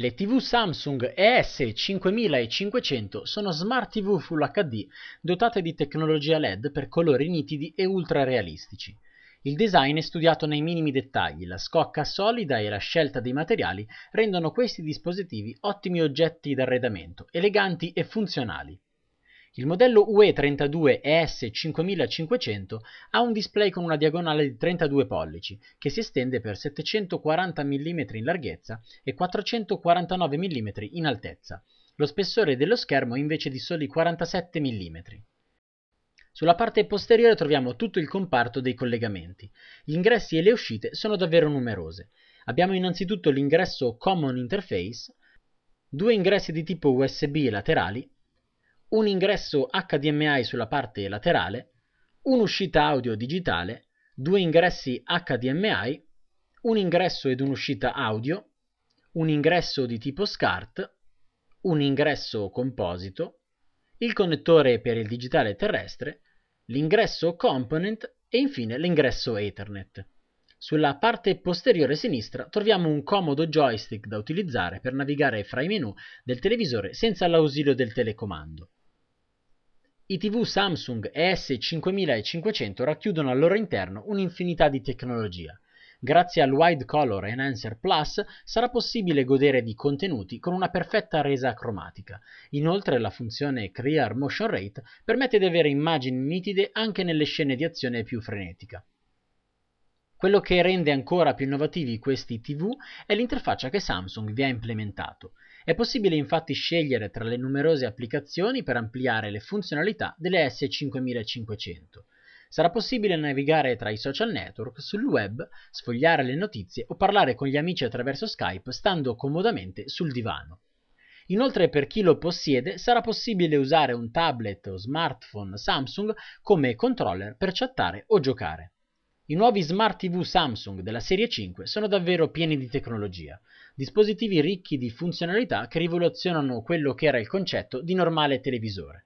Le TV Samsung ES5500 sono smart TV Full HD dotate di tecnologia LED per colori nitidi e ultra realistici. Il design è studiato nei minimi dettagli, la scocca solida e la scelta dei materiali rendono questi dispositivi ottimi oggetti d'arredamento, eleganti e funzionali. Il modello UE32ES5500 ha un display con una diagonale di 32 pollici, che si estende per 740 mm in larghezza e 449 mm in altezza. Lo spessore dello schermo è invece di soli 47 mm. Sulla parte posteriore troviamo tutto il comparto dei collegamenti. Gli ingressi e le uscite sono davvero numerose. Abbiamo innanzitutto l'ingresso Common Interface, due ingressi di tipo USB laterali un ingresso HDMI sulla parte laterale, un'uscita audio digitale, due ingressi HDMI, un ingresso ed un'uscita audio, un ingresso di tipo SCART, un ingresso composito, il connettore per il digitale terrestre, l'ingresso component e infine l'ingresso Ethernet. Sulla parte posteriore sinistra troviamo un comodo joystick da utilizzare per navigare fra i menu del televisore senza l'ausilio del telecomando. I TV Samsung ES5500 racchiudono al loro interno un'infinità di tecnologia. Grazie al Wide Color Enhancer Plus sarà possibile godere di contenuti con una perfetta resa cromatica. Inoltre la funzione Clear Motion Rate permette di avere immagini nitide anche nelle scene di azione più frenetica. Quello che rende ancora più innovativi questi TV è l'interfaccia che Samsung vi ha implementato. È possibile infatti scegliere tra le numerose applicazioni per ampliare le funzionalità delle S5500. Sarà possibile navigare tra i social network, sul web, sfogliare le notizie o parlare con gli amici attraverso Skype stando comodamente sul divano. Inoltre per chi lo possiede sarà possibile usare un tablet o smartphone Samsung come controller per chattare o giocare. I nuovi smart TV Samsung della serie 5 sono davvero pieni di tecnologia, dispositivi ricchi di funzionalità che rivoluzionano quello che era il concetto di normale televisore.